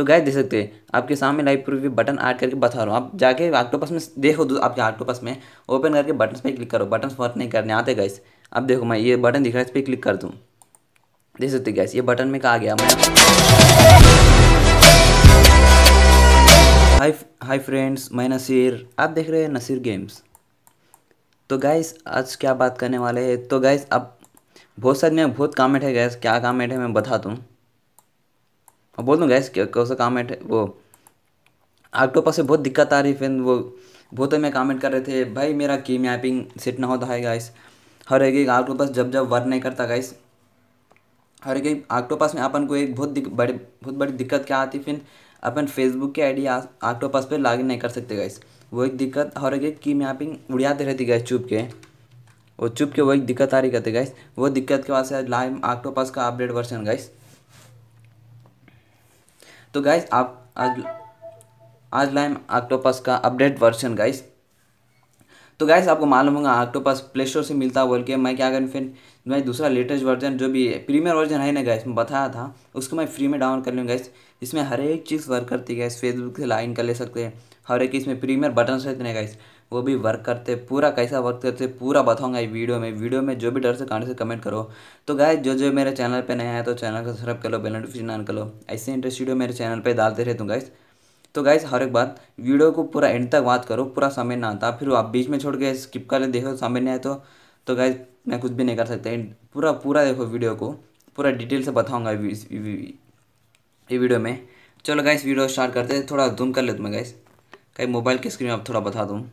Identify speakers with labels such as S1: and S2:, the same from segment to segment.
S1: तो गाय देख सकते हैं आपके सामने लाइव प्रूफ भी बटन ऐड करके बता रहा हूँ आप जाके आपके पास में देखो आपके आपके पास में ओपन करके बटन पर क्लिक करो बटन वर्क नहीं करने आते गाइस अब देखो मैं ये बटन दिख रहा है इस पर क्लिक कर दूँ देख सकते गैस ये बटन में कहा गया मैं हाय हाय फ्रेंड्स मैं नसीर आप देख रहे हैं नसीर गेम्स तो गैस आज क्या बात करने वाले हैं तो गैस अब बहुत सारे बहुत कामेंट है गैस क्या कामेंट है मैं बता दूँ मैं बोल दूँगा गैस कैसा कामेंट है वो आपके पास से बहुत दिक्कत आ रही फिर वो बहुत तो मैं कमेंट कर रहे थे भाई मेरा की मैपिंग सेट ना होता तो है गाइस हर एक आपके पास जब जब वर्क नहीं करता गाइस हर एक आपके पास में अपन को एक बहुत बड़ी बहुत बड़ी दिक्कत क्या आती फिर अपन फेसबुक की आईडी आपके पास पर लॉगिन नहीं कर सकते गाइस वो एक दिक्कत हर एक की मैपिंग उड़ियाते रहती गाइस चुप के वो चुप के वो एक दिक्कत आ रही करते गाइस वो दिक्कत के वजह से लाइव आपके पास का अपडेट वर्सन गाइस तो गाइज आप आज आज लाइम आक्टोपस का अपडेट वर्जन गाइज तो गाइस आपको मालूम होगा आक्टोपस प्ले स्टोर से मिलता बोल के मैं क्या करूँ फिर मैं दूसरा लेटेस्ट वर्जन जो भी प्रीमियर वर्जन है ना गाइस मैं बताया था उसको मैं फ्री में डाउनलोड कर लूँ गाइस इसमें हर एक चीज़ वर्क करती है गाइस फेसबुक से लाइन कर ले सकते हैं हर एक इसमें प्रीमियर बटन रहते हैं गाइस वो भी वर्क करते पूरा कैसा वर्क करते पूरा बताऊंगा ये वीडियो में वीडियो में जो भी डर से कांड से कमेंट करो तो गाय जो जो मेरे चैनल पे नया है तो चैनल को सब्सक्राइब कर लो बेल नोटिफिकेशन ऑन कर लो ऐसे इंटरेस्ट वीडियो मेरे चैनल पे डालते रहते हूँ गाइस तो गाइस हर एक बात वीडियो को पूरा एंड तक बात करो पूरा समय ना आता फिर आप बीच में छोड़ के स्किप कर ले देखो समय नहीं आए तो तो गाइस मैं कुछ भी नहीं कर सकता पूरा पूरा देखो वीडियो को पूरा डिटेल से बताऊँगा ये वीडियो में चलो गाइस वीडियो स्टार्ट करते हैं थोड़ा जूम कर लेता मैं गाइस कहीं मोबाइल की स्क्रीन आप थोड़ा बता दूँ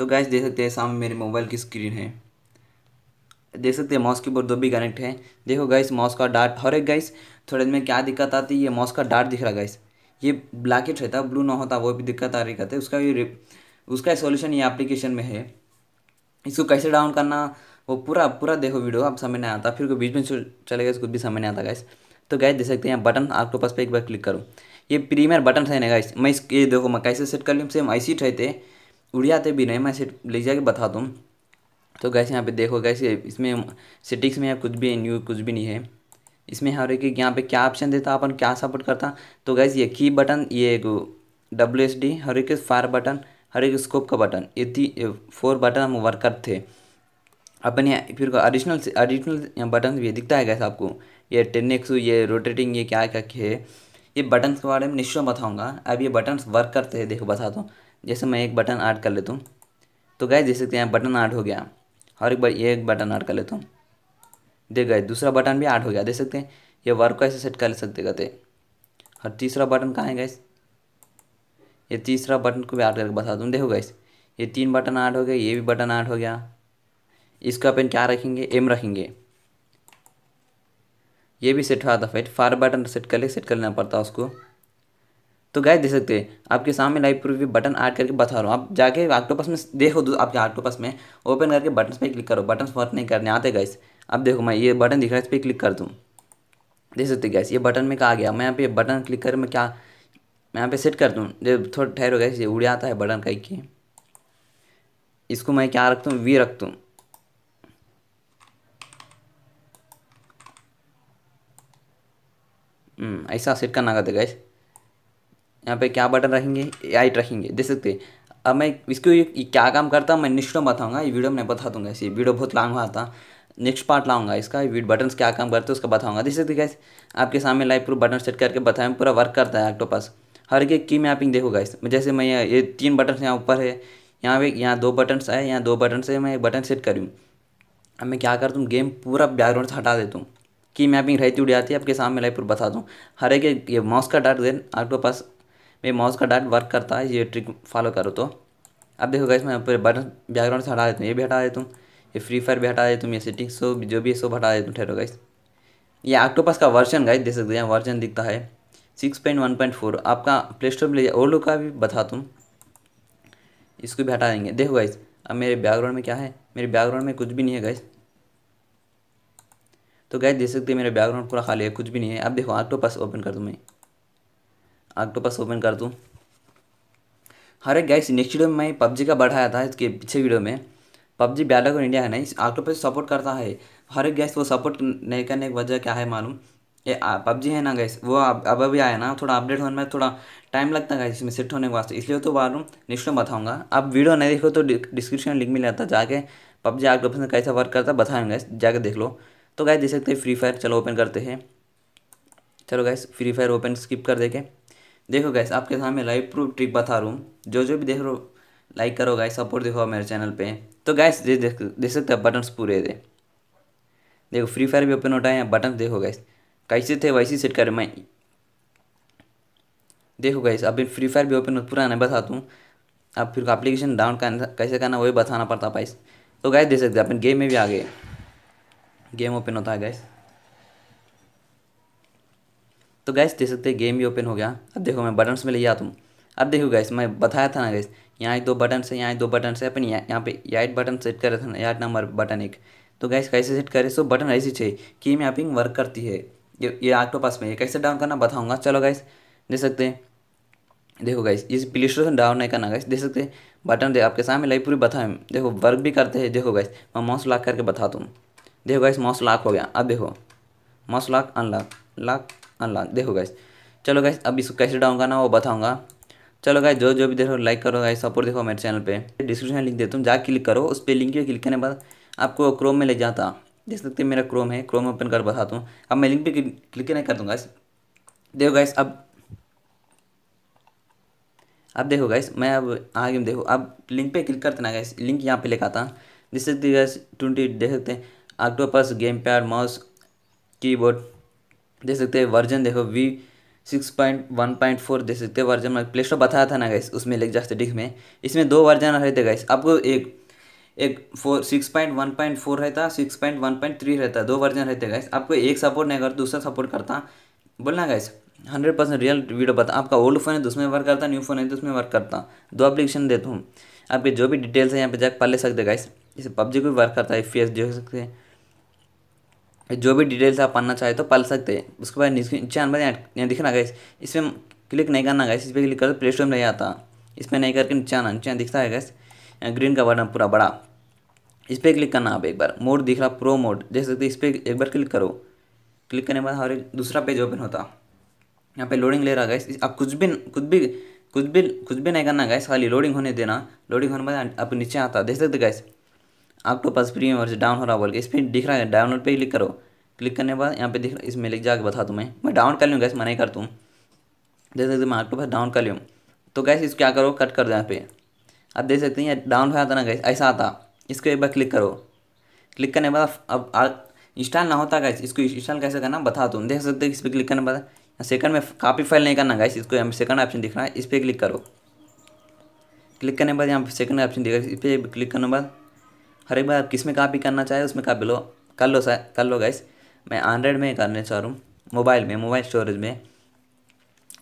S1: तो गैस देख सकते हैं सामने मेरे मोबाइल की स्क्रीन है देख सकते हैं माउस ऊपर दो भी कनेक्ट है देखो गाइस माउस का डार्ट हर एक गाइस थोड़े दिन में क्या दिक्कत आती है ये माउस का डार्ट दिख रहा गाइस ये ब्लैकेट रहता ब्लू ना होता वो भी दिक्कत आ रही कहते उसका भी उसका सोल्यूशन ये एप्लीकेशन में है इसको कैसे डाउन करना वो पूरा पूरा देखो वीडियो आप समझ नहीं आता फिर कोई बीच में चले गए कुछ भी समझ नहीं आता गाइस तो गाइस देख सकते हैं बटन आपके पास पर एक बार क्लिक करूँ ये प्रीमियर बटन है ना गाइस मैं इस ये देखो मैं कैसे सेट कर लूँ सेम ऐसी रहते उड़िया आते भी नहीं मैं ले जाके बता दूँ तो गैस यहाँ पे देखो गैस इसमें सिटिक्स में कुछ भी न्यू कुछ भी नहीं है इसमें हर एक यहाँ पे क्या ऑप्शन देता अपन क्या सपोर्ट करता तो गैस ये की बटन ये एक डब्ल्यू एस डी हर एक फायर बटन हर एक स्कोप का बटन ये ती फोर बटन हम वर्क थे अपन यहाँ फिर अडिशनल एडिशनल बटन भी दिखता है गैस आपको ये टेन एक्स ये रोटेटिंग ये क्या क्या है ये बटन के बारे में निश्चय बताऊँगा अब ये बटन्स वर्क करते हैं देखो बताता हूँ जैसे मैं एक बटन ऐड कर लेता हूँ तो गाय देख सकते हैं बटन ऐड हो गया और एक बार ये एक बटन ऐड कर लेता हूँ देख गए दूसरा बटन भी ऐड हो गया देख सकते हैं ये वर्क को ऐसे सेट कर ले सकते कहते और तीसरा बटन कहाँ है गैस ये तीसरा बटन को भी ऐड करके बता दूँ देखो गैस ये तीन बटन ऐड हो गए ये भी बटन ऐड हो गया इसको अपन क्या रखेंगे एम रखेंगे ये भी सेट हुआ था फिर फार बटन सेट कर ले सेट कर लेना पड़ता है उसको तो गाय देख सकते हैं आपके सामने लाइव प्रूफ बटन ऐड करके बता रहा हूँ आप जाके ऑक्टोपस में देखो आपके ऑक्टोपस में ओपन करके बटन पर क्लिक करो बटन वर्क नहीं करने आते गैस अब देखो मैं ये बटन दिख रहा है इस पर क्लिक कर दूँ देख सकते गैस ये बटन में कहा गया मैं यहाँ पे बटन क्लिक कर मैं क्या मैं यहाँ पे सेट कर दूँ जब थोड़ा ठहर हो गया ये उड़ आता है बटन कहीं के इसको मैं क्या रखता हूँ वी रखता हूँ हम्म, ऐसा सेट करना कहते गैस यहाँ पे क्या बटन रखेंगे राइट रखेंगे देख सकते अब मैं इसको क्या काम करता मैं नेक्स्ट में बताऊँगा ये वीडियो मैं बता दूंगा इसी वीडियो बहुत लॉन्ग हुआ था नेक्स्ट पार्ट लाऊंगा इसका बटन क्या काम करते हैं उसका बताऊंगा देख सकते गैस आपके सामने लाइव प्रूफ बटन सेट करके बताएं पूरा वर्क करता है पास हर एक की मैपिंग देखूंगा इस जैसे मैं ये तीन बटन यहाँ ऊपर है यहाँ पे यहाँ दो बटन्स आए यहाँ दो बटन से मैं बटन सेट करूँ अब मैं क्या करता हूँ गेम पूरा बैकग्राउंड से हटा देता हूँ की मैपिंग रहती उड़ी आती है आपके सामने लाइव प्रूफ बता दूँ हर एक ये माउस का डाट देन आपके पास मेरे माउस का डाट वर्क करता है ये ट्रिक फॉलो करो तो अब देखो गाइस मैं पूरे बटन बैकग्राउंड से हटा देता हूँ ये भी हटा देता हूँ ये फ्री फायर भी हटा देता हूँ ये सेटिंग्स सो जो भी है सो हटा देता हूँ ठहरो गाइस ये ऑक्टोपस का वर्जन गाइस देख सकते हैं वर्जन दिखता है six point one point four आपका प्ले स्टोर ले और लोग का भी बता तुम इसको भी हटा देंगे देखो गाइस अब मेरे बैकग्राउंड में क्या है मेरे बैकग्राउंड में कुछ भी नहीं है गाइस तो गाइस देख सकते हैं मेरा बैकग्राउंड पूरा खाली है कुछ भी नहीं है अब देखो ऑक्टोपस ओपन कर दूँ मैं ऑक्टोपस तो ओपन कर दूँ हर एक गाइस नेक्स्ट वीडियो में मैं पबजी का बढ़ाया था इसके पीछे वीडियो में पबजी बैटर ऑफ इंडिया है ना इस ऑक्टोपस सपोर्ट करता है हर एक गैस वो सपोर्ट नहीं करने की वजह क्या है मालूम ये पबजी है ना गैस वो अब अभी आया ना थोड़ा अपडेट होने में थोड़ा टाइम लगता है इसमें सेट होने के वास्ते इसलिए तो बार नेक्स्ट में बताऊँगा अब वीडियो नहीं देखो तो डिस्क्रिप्शन लिंक मिल जाता जाके पबजी आग ऑप्शन कैसा वर्क करता है बताएंगे गैस जाके देख लो तो गैस देख सकते हैं फ्री फायर चलो ओपन करते हैं चलो guys free fire open skip कर देखें देखो गैस आपके सामने लाइव प्रूफ ट्रिक बता रहा हूँ जो जो भी देख रहे हो लाइक करो गाइस सपोर्ट देखो मेरे चैनल पे तो गैस देख सकते हैं बटन्स पूरे थे देखो फ्री फायर भी ओपन होता है बटन देखो गैस कैसे थे वैसे सेट करें मैं देखो गैस अभी फ्री फायर भी ओपन पूरा नहीं बताता हूँ अब फिर अप्लीकेशन डाउन करना कैसे करना वही बताना पड़ता पाइस तो गैस देख सकते अपन गेम में भी आ गए गेम ओपन होता है गैस तो गैस देख सकते गेम भी ओपन हो गया अब देखो मैं बटन्स में ले जाता हूँ अब देखो गैस मैं बताया था ना गैस यहाँ एक दो बटन से यहाँ एक दो बटन से अपन यहाँ पे याट बटन सेट करे था ना याइट नंबर बटन एक तो गैस कैसे सेट करे सो बटन ऐसी चाहिए मैं मैपिंग वर्क करती है ये ये आपके पास में ये कैसे डाउन करना बताऊँगा चलो गैस देख सकते हैं देखो गैस इस स्टेशन डाउन नहीं करना गैस देख सकते बटन दे आपके सामने लाइव पूरी बताए देखो वर्क भी करते हैं देखो गैस मैं माउस लॉक करके बता दूँ देखो गैस माउस लॉक हो गया अब देखो mouse lock unlock lock unlock देखो गैस चलो गैस अब इसको कैसे डाउन करना वो बताऊँगा चलो गाइस जो जो भी देखो लाइक करो गाइस सपोर्ट देखो मेरे चैनल पे डिस्क्रिप्शन में लिंक देता हूँ जा क्लिक करो उस पर लिंक पे क्लिक करने के बाद आपको क्रोम में ले जाता देख सकते हैं मेरा क्रोम है क्रोम ओपन कर बताता हूँ अब मैं लिंक पे क्लिक नहीं कर दूँगा देखो गाइस अब अब देखो गाइस मैं अब आगे में देखो अब लिंक पे क्लिक करते ना गाइस लिंक यहाँ पे लेकर आता जिससे सकते ट्वेंटी देख सकते हैं आपके पास गेम पैड माउस कीबोर्ड देख सकते हैं वर्जन देखो V six point one point four देख सकते हैं वर्जन प्ले स्टोर बताया था ना गाइस उसमें लेक डिक में इसमें दो वर्जन रहते गाइस आपको एक एक four six point one point four रहता six point one point three रहता दो वर्जन रहते गाइस आपको एक सपोर्ट नहीं करता दूसरा सपोर्ट करता बोलना guys hundred percent real video बता आपका ओल्ड फोन है तो उसमें वर्क करता न्यू फोन है तो उसमें वर्क करता दो अपलिकेशन देता हूँ आपके जो भी डिटेल्स है यहाँ पे जाकर पढ़ ले सकते गाइस जैसे पबजी को भी वर्क करता है एफ पी एस देख सकते हैं जो भी डिटेल्स आप पाना चाहे तो पाल सकते हैं उसके बाद नीचे आने यहाँ दिखना गया इसमें क्लिक नहीं करना गया इस पर क्लिक कर प्ले स्टोर में नहीं आता इसमें नहीं करके नीचे आना नीचे दिखता है गैस ग्रीन का बटन पूरा बड़ा इस पर क्लिक करना आप एक बार मोड दिख रहा प्रो मोड देख सकते इस पर एक बार क्लिक करो क्लिक करने के बाद हमारे दूसरा पेज ओपन होता यहाँ पे लोडिंग ले रहा गैस आप कुछ भी कुछ भी कुछ भी कुछ भी नहीं करना गैस खाली लोडिंग होने देना लोडिंग होने के बाद आप नीचे आता देख सकते गैस आपके पास प्रीमियम वर्जन डाउन हो रहा बोल के इस पर दिख रहा है डाउनलोड पे क्लिक करो क्लिक करने के बाद यहाँ पे दिख रहा है इसमें लिख जाकर बता दूँ मैं मैं डाउन कर लूँ गैस मैं नहीं करता हूँ देख सकते मैं आपके पास डाउन कर लूँ तो गैस इसको क्या करो कट कर दो यहाँ पे आप देख सकते हैं ये डाउन हो जाता ना गैस ऐसा आता इसको एक बार क्लिक करो क्लिक करने के बाद अब इंस्टॉल ना होता गैस इसको इंस्टॉल कैसे करना बता दूँ देख सकते इस पर क्लिक करने बाद सेकंड में कापी फाइल नहीं करना गैस इसको यहाँ सेकंड ऑप्शन दिख रहा है इस पर क्लिक करो क्लिक करने के बाद यहाँ पर सेकंड ऑप्शन दिख रहा है इस पर क्लिक करने के बाद हर एक बार आप किस में कापी करना चाहे उसमें कापी लो कर लो कर लो गाइस मैं हंड्रेड में करने चाह रहा हूँ मोबाइल में मोबाइल स्टोरेज में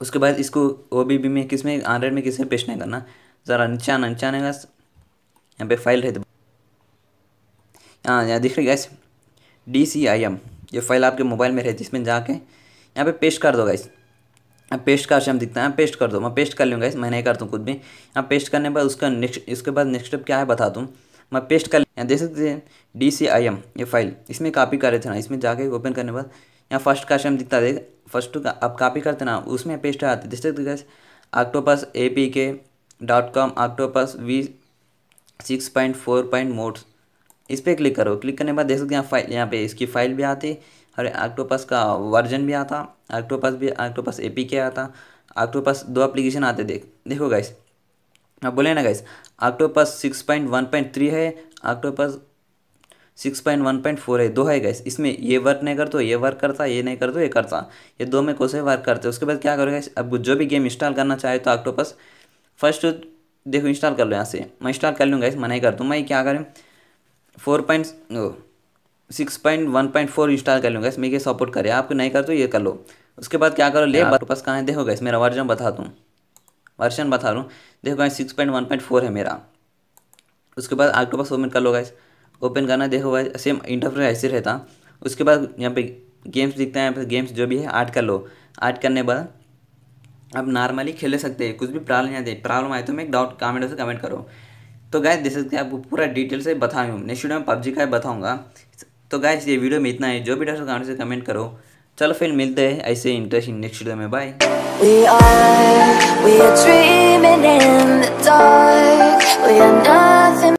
S1: उसके बाद इसको ओ बी बी में किस में हंड्रेड में किस में पेश नहीं करना ज़रा नीचे आना नीचे आने का यहाँ पे फाइल रहती हाँ यहाँ दिख रही guys D C I M ये फाइल आपके मोबाइल में रहती है इसमें जाके यहाँ पे पेस्ट कर दो गाइस अब पेस्ट का हम दिखता है पेस्ट कर दो मैं पेस्ट कर लूँगा इस मैं नहीं करता हूँ खुद भी यहाँ पेस्ट करने पर उसका नेक्स्ट इसके बाद नेक्स्ट स्टेप क्या है बता दूँ मैं पेस्ट कर यहाँ देख सकते हैं डी सी आई एम ये फाइल इसमें कॉपी कर रहे थे ना इसमें जाके ओपन करने के बाद यहाँ फर्स्ट का आइटम दिखता देख फर्स्ट का आप कॉपी करते ना उसमें पेस्ट आते देख सकते guys octopus A P K dot com octopus V six point four point mods इस पर क्लिक करो क्लिक करने के बाद देख सकते हैं फाइल यहाँ पे इसकी फाइल भी आती और आक्टोपस का वर्जन भी आता आक्टोपस भी ऑक्टोपस ए पी के आता ऑक्टोपस दो अप्लीकेशन आते देख देखो गाइस अब बोले ना guys octopus six point one point three है octopus six point one point four है दो है गैस इसमें ये वर्क नहीं करते ये वर्क करता ये नहीं करते ये करता ये दो में कौन से वर्क करते उसके बाद क्या करो गैस अब जो भी गेम इंस्टॉल करना चाहे तो ऑक्टोपस फर्स्ट देखो इंस्टॉल कर लो यहाँ से मैं इंस्टॉल कर लूँगा इस मैं नहीं करता मैं क्या करूँ four point six point one point four install कर लूँगा इसमें ये सपोर्ट करे आप नहीं कर ये कर लो उसके बाद क्या करो ले पास कहाँ है देखो गैस मेरा वर्जन बता दूँ वर्षन बता रहा हूँ देखो guys six point one point four है मेरा उसके बाद पास ओपन कर लो गाइस ओपन करना देखो गाइस सेम इंटरफेस ऐसे रहता उसके बाद यहाँ पे गेम्स दिखता है यहाँ गेम्स जो भी है ऐड कर लो ऐड करने बाद आप नॉर्मली खेल सकते हैं कुछ भी प्रॉब्लम आते प्रॉब्लम आए तो मैं एक डाउट कमेंट से कमेंट करो तो गाय देख सकते आपको पूरा डिटेल से बताया हूँ नेक्स्ट वीडियो में पबजी का बताऊँगा तो गाइस ये वीडियो में इतना है जो भी डाउट कमेंट से कमेंट करो चलो फिर मिलते हैं ऐसे इंटरेस्टिंग नेक्स्ट वीडियो में bye We are, we are dreaming in the dark We are nothing